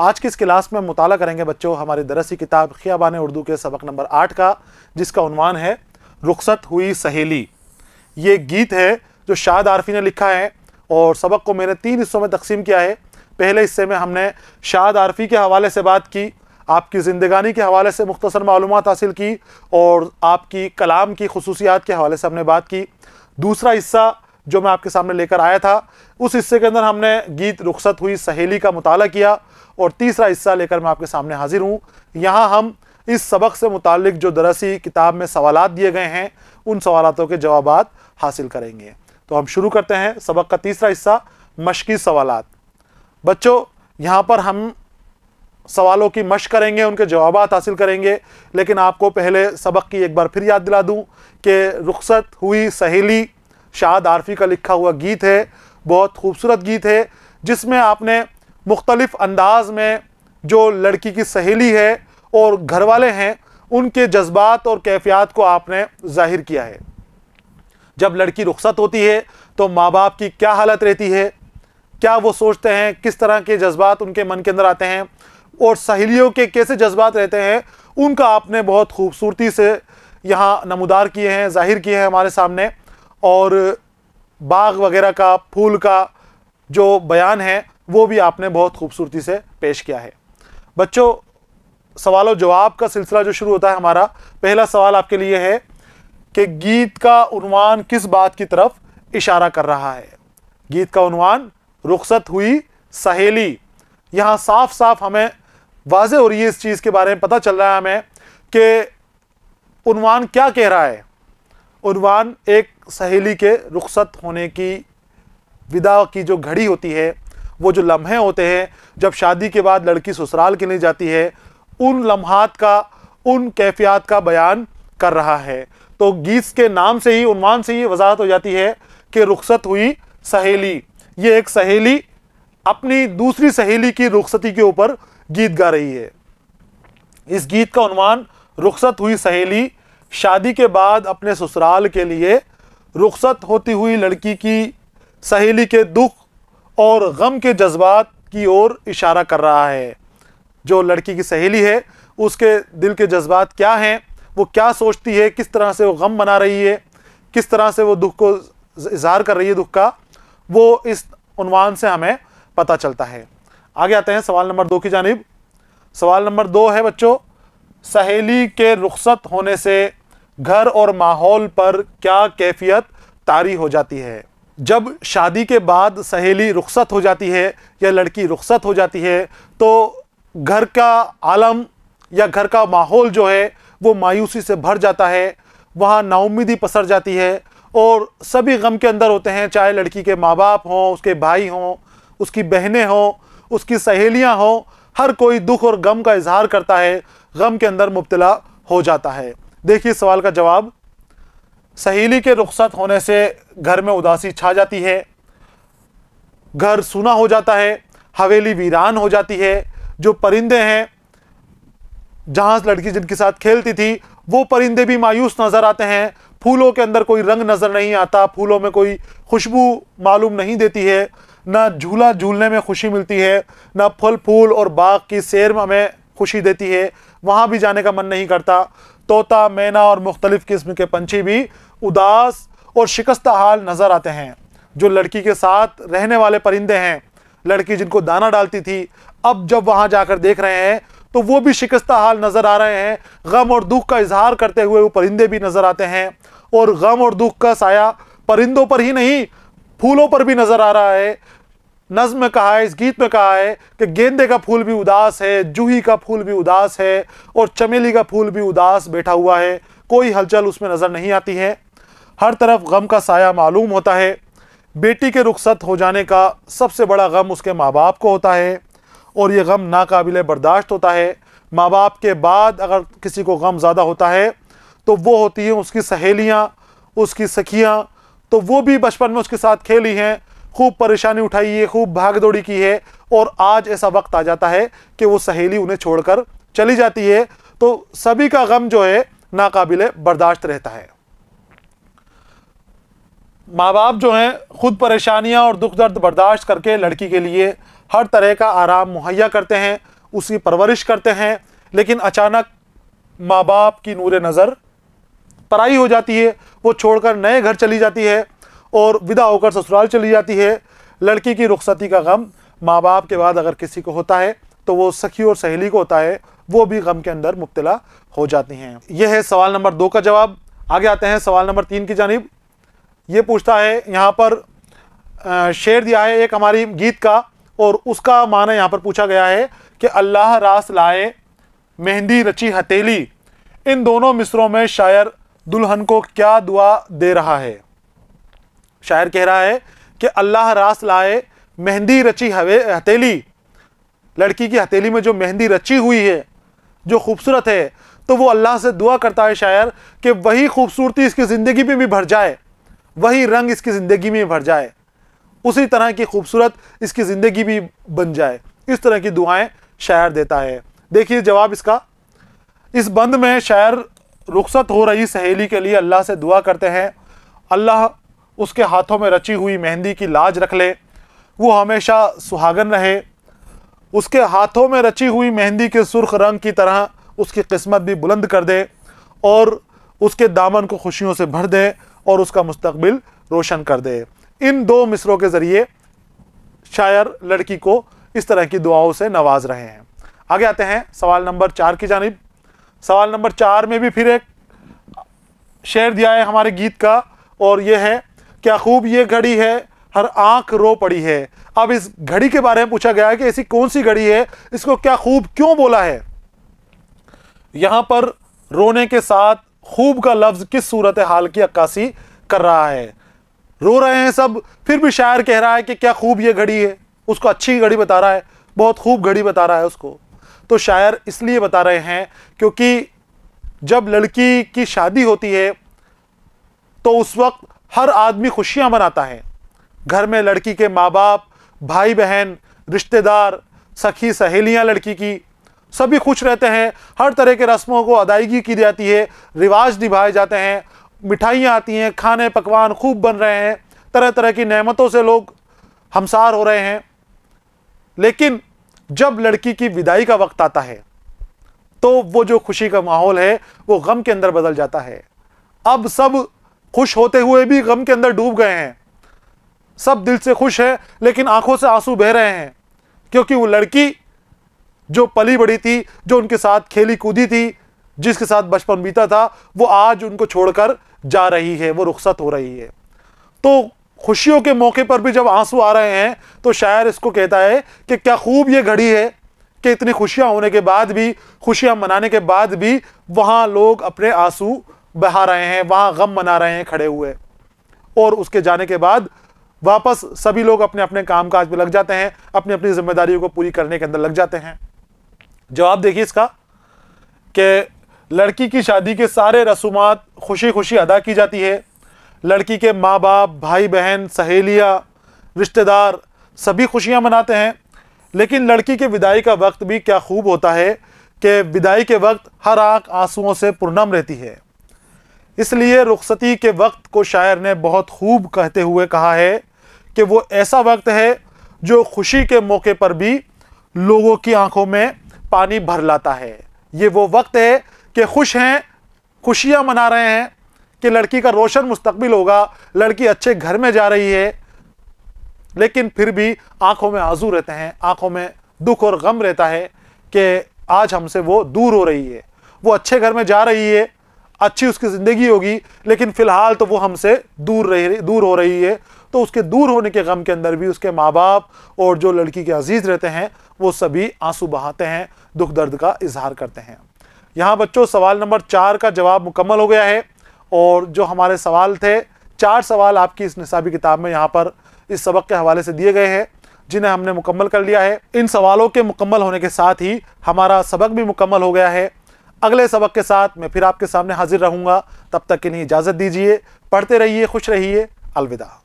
आज की इस क्लास में मुताला करेंगे बच्चों हमारी दरसी किताब खियाबान उर्दू के सबक नंबर आठ का जिसका उनवान है रुखसत हुई सहेली ये गीत है जो शाद आरफी ने लिखा है और सबक को मैंने तीन हिस्सों में तकसीम किया है पहले हिस्से में हमने शाद आरफी के हवाले से बात की आपकी ज़िंदगानी के हवाले से मुख्तसर मालूम हासिल की और आपकी कलाम की खसूसियात के हवाले से हमने बात की दूसरा हिस्सा जो मैं आपके सामने लेकर आया था उस हिस्से के अंदर हमने गीत रुखसत हुई सहेली का मुताला किया और तीसरा हिस्सा लेकर मैं आपके सामने हाजिर हूँ यहाँ हम इस सबक से मुतक जो दरअसी किताब में सवाल दिए गए हैं उन सवालों के जवाब हासिल करेंगे तो हम शुरू करते हैं सबक का तीसरा हिस्सा मशकी सवाल बच्चों यहाँ पर हम सवालों की मश करेंगे उनके जवाब हासिल करेंगे लेकिन आपको पहले सबक की एक बार फिर याद दिला दूँ कि रुखसत हुई सहेली शाद आरफी का लिखा हुआ गीत है बहुत खूबसूरत गीत है जिसमें आपने मुख्तलिफ़ अंदाज में जो लड़की की सहेली है और घर वाले हैं उनके जज्बात और कैफियात को आपने जाहिर किया है जब लड़की रुख्सत होती है तो माँ बाप की क्या हालत रहती है क्या वो सोचते हैं किस तरह के जज्बात उनके मन के अंदर आते हैं और सहेलियों के कैसे जज्बात रहते हैं उनका आपने बहुत खूबसूरती से यहाँ नमदार किए हैं जाहिर किए हैं हमारे सामने और बाग वगैरह का फूल का जो बयान है वो भी आपने बहुत खूबसूरती से पेश किया है बच्चों सवाल जवाब का सिलसिला जो शुरू होता है हमारा पहला सवाल आपके लिए है कि गीत का उन्वान किस बात की तरफ इशारा कर रहा है गीत का उन्वान रुखसत हुई सहेली यहाँ साफ साफ हमें वाज हो रही है इस चीज़ के बारे में पता चल रहा है हमें कि उन्वान क्या कह रहा है उर्वान एक सहेली के रुखसत होने की विदा की जो घड़ी होती है वो जो लम्हे होते हैं जब शादी के बाद लड़की ससुराल के लिए जाती है उन लम्हात का उन कैफियत का बयान कर रहा है तो गीत के नाम से ही उनवान से ही वजाहत हो जाती है कि रुखसत हुई सहेली ये एक सहेली अपनी दूसरी सहेली की रुखसती के ऊपर गीत गा रही है इस गीत का उनवान रुखसत हुई सहेली शादी के बाद अपने ससुराल के लिए रुखसत होती हुई लड़की की सहेली के दुख और गम के जज्बात की ओर इशारा कर रहा है जो लड़की की सहेली है उसके दिल के जज्बात क्या हैं वो क्या सोचती है किस तरह से वो गम बना रही है किस तरह से वो दुख को इजहार कर रही है दुख का वो इस उनवान से हमें पता चलता है आगे आते हैं सवाल नंबर दो की जानब सवाल नंबर दो है बच्चों सहेली के रुखसत होने से घर और माहौल पर क्या कैफियत तारी हो जाती है जब शादी के बाद सहेली रुखसत हो जाती है या लड़की रुखसत हो जाती है तो घर का आलम या घर का माहौल जो है वो मायूसी से भर जाता है वहाँ नाउमीदी पसर जाती है और सभी गम के अंदर होते हैं चाहे लड़की के माँ बाप हों उसके भाई हों उसकी बहनें हों उसकी सहेलियाँ हों हर कोई दुख और गम का इजहार करता है गम के अंदर मुबतला हो जाता है देखिए सवाल का जवाब सहेली के रुखसत होने से घर में उदासी छा जाती है घर सूना हो जाता है हवेली वीरान हो जाती है जो परिंदे हैं जहाँ लड़की जिनके साथ खेलती थी वो परिंदे भी मायूस नज़र आते हैं फूलों के अंदर कोई रंग नज़र नहीं आता फूलों में कोई खुशबू मालूम नहीं देती है ना झूला झूलने में खुशी मिलती है ना फल फूल और बाग की सैर में हमें खुशी देती है वहाँ भी जाने का मन नहीं करता तोता मैना और मुख्तलिफ़ किस्म के पंछी भी उदास और शिकस्त हाल नज़र आते हैं जो लड़की के साथ रहने वाले परिंदे हैं लड़की जिनको दाना डालती थी अब जब वहाँ जाकर देख रहे हैं तो वो भी शिकस्त हाल नज़र आ रहे हैं गम और दुख का इजहार करते हुए वो परिंदे भी नज़र आते हैं और गम और दुख का साया परिंदों पर ही नहीं फूलों पर भी नज़र आ रहा है नज्म में कहा है इस गीत में कहा है कि गेंदे का फूल भी उदास है जूही का फूल भी उदास है और चमेली का फूल भी उदास बैठा हुआ है कोई हलचल उसमें नज़र नहीं आती है हर तरफ गम का साया मालूम होता है बेटी के रुखसत हो जाने का सबसे बड़ा गम उसके माँ बाप को होता है और ये गम नाकबिल बर्दाश्त होता है माँ बाप के बाद अगर किसी को गम ज़्यादा होता है तो वो होती हैं उसकी सहेलियाँ उसकी सखियाँ तो वो भी बचपन में उसके साथ खेली हैं खूब परेशानी उठाई है खूब भाग दौड़ी की है और आज ऐसा वक्त आ जाता है कि वो सहेली उन्हें छोड़कर चली जाती है तो सभी का गम जो है नाकाबिल बर्दाश्त रहता है माँ बाप जो हैं खुद परेशानियाँ और दुख दर्द बर्दाश्त करके लड़की के लिए हर तरह का आराम मुहैया करते हैं उसकी परवरिश करते हैं लेकिन अचानक माँ बाप की नूर नज़र पराई हो जाती है वो छोड़कर नए घर चली जाती है और विदा होकर ससुराल चली जाती है लड़की की रुखसती का गम माँ बाप के बाद अगर किसी को होता है तो वो सखी और सहेली को होता है वो भी गम के अंदर मुबतला हो जाती हैं यह है सवाल नंबर दो का जवाब आगे आते हैं सवाल नंबर तीन की जानब ये पूछता है यहाँ पर शेर दिया है एक हमारी गीत का और उसका माना यहाँ पर पूछा गया है कि अल्लाह रास लाए मेहंदी रची हथेली इन दोनों मिसरों में शायर दुल्हन को क्या दुआ दे रहा है शायर कह रहा है कि अल्लाह रास लाए मेहंदी रची हवे हथेली लड़की की हथेली में जो मेहंदी रची हुई है जो खूबसूरत है तो वो अल्लाह से दुआ करता है शायर कि वही खूबसूरती इसकी ज़िंदगी में भी भर जाए वही रंग इसकी ज़िंदगी में भर जाए उसी तरह की खूबसूरत इसकी ज़िंदगी भी बन जाए इस तरह की दुआएं शायर देता है देखिए जवाब इसका इस बंद में शायर रुखसत हो रही सहेली के लिए अल्लाह से दुआ करते हैं अल्लाह उसके हाथों में रची हुई मेहंदी की लाज रख ले वो हमेशा सुहागन रहे उसके हाथों में रची हुई मेहंदी के सुर्ख रंग की तरह उसकी किस्मत भी बुलंद कर दे और उसके दामन को खुशियों से भर दे और उसका मुस्तबिल रोशन कर दे इन दो मिसरों के ज़रिए शायर लड़की को इस तरह की दुआओं से नवाज रहे हैं आगे आते हैं सवाल नंबर चार की जानब सवाल नंबर चार में भी फिर एक शेर दिया है हमारे गीत का और ये है क्या खूब ये घड़ी है हर आंख रो पड़ी है अब इस घड़ी के बारे में पूछा गया है कि ऐसी कौन सी घड़ी है इसको क्या खूब क्यों बोला है यहां पर रोने के साथ खूब का लफ्ज किस सूरत हाल की अक्कासी कर रहा है रो रहे हैं सब फिर भी शायर कह रहा है कि क्या खूब ये घड़ी है उसको अच्छी घड़ी बता रहा है बहुत खूब घड़ी बता रहा है उसको तो शायर इसलिए बता रहे हैं क्योंकि जब लड़की की शादी होती है तो उस वक्त हर आदमी खुशियाँ मनाता है घर में लड़की के माँ बाप भाई बहन रिश्तेदार सखी सहेलियाँ लड़की की सभी खुश रहते हैं हर तरह के रस्मों को अदायगी की जाती है रिवाज निभाए जाते हैं मिठाइयाँ आती हैं खाने पकवान खूब बन रहे हैं तरह तरह की नेमतों से लोग हमसार हो रहे हैं लेकिन जब लड़की की विदाई का वक्त आता है तो वो जो खुशी का माहौल है वो गम के अंदर बदल जाता है अब सब खुश होते हुए भी गम के अंदर डूब गए हैं सब दिल से खुश है लेकिन आंखों से आंसू बह रहे हैं क्योंकि वो लड़की जो पली बड़ी थी जो उनके साथ खेली कूदी थी जिसके साथ बचपन बीता था वो आज उनको छोड़कर जा रही है वो रुखसत हो रही है तो खुशियों के मौके पर भी जब आंसू आ रहे हैं तो शायर इसको कहता है कि क्या खूब ये घड़ी है कि इतनी खुशियाँ होने के बाद भी खुशियाँ मनाने के बाद भी वहाँ लोग अपने आंसू बहा रहे हैं वहाँ गम मना रहे हैं खड़े हुए और उसके जाने के बाद वापस सभी लोग अपने अपने काम काज में लग जाते हैं अपनी अपनी जिम्मेदारियों को पूरी करने के अंदर लग जाते हैं जवाब देखिए इसका कि लड़की की शादी के सारे रसूमात खुशी खुशी अदा की जाती है लड़की के माँ बाप भाई बहन सहेलियाँ रिश्तेदार सभी खुशियाँ मनाते हैं लेकिन लड़की के विदाई का वक्त भी क्या खूब होता है कि विदाई के वक्त हर आँख आंसुओं से पुरनम रहती है इसलिए रुखसती के वक्त को शायर ने बहुत खूब कहते हुए कहा है कि वो ऐसा वक्त है जो खुशी के मौके पर भी लोगों की आंखों में पानी भर लाता है ये वो वक्त है कि खुश हैं खुशियां मना रहे हैं कि लड़की का रोशन मुस्तबिल होगा लड़की अच्छे घर में जा रही है लेकिन फिर भी आंखों में आंसू रहते हैं आंखों में दुख और गम रहता है कि आज हमसे वो दूर हो रही है वो अच्छे घर में जा रही है अच्छी उसकी ज़िंदगी होगी लेकिन फ़िलहाल तो वो हमसे दूर रह दूर हो रही है तो उसके दूर होने के गम के अंदर भी उसके माँ बाप और जो लड़की के अजीज़ रहते हैं वो सभी आंसू बहाते हैं दुख दर्द का इजहार करते हैं यहाँ बच्चों सवाल नंबर चार का जवाब मुकम्मल हो गया है और जो हमारे सवाल थे चार सवाल आपकी इस निसाबी किताब में यहाँ पर इस सबक के हवाले से दिए गए हैं जिन्हें हमने मुकम्मल कर लिया है इन सवालों के मुकम्मल होने के साथ ही हमारा सबक भी मुकम्मल हो गया है अगले सबक के साथ मैं फिर आपके सामने हाजिर रहूँगा तब तक के लिए इजाज़त दीजिए पढ़ते रहिए खुश रहिए अलविदा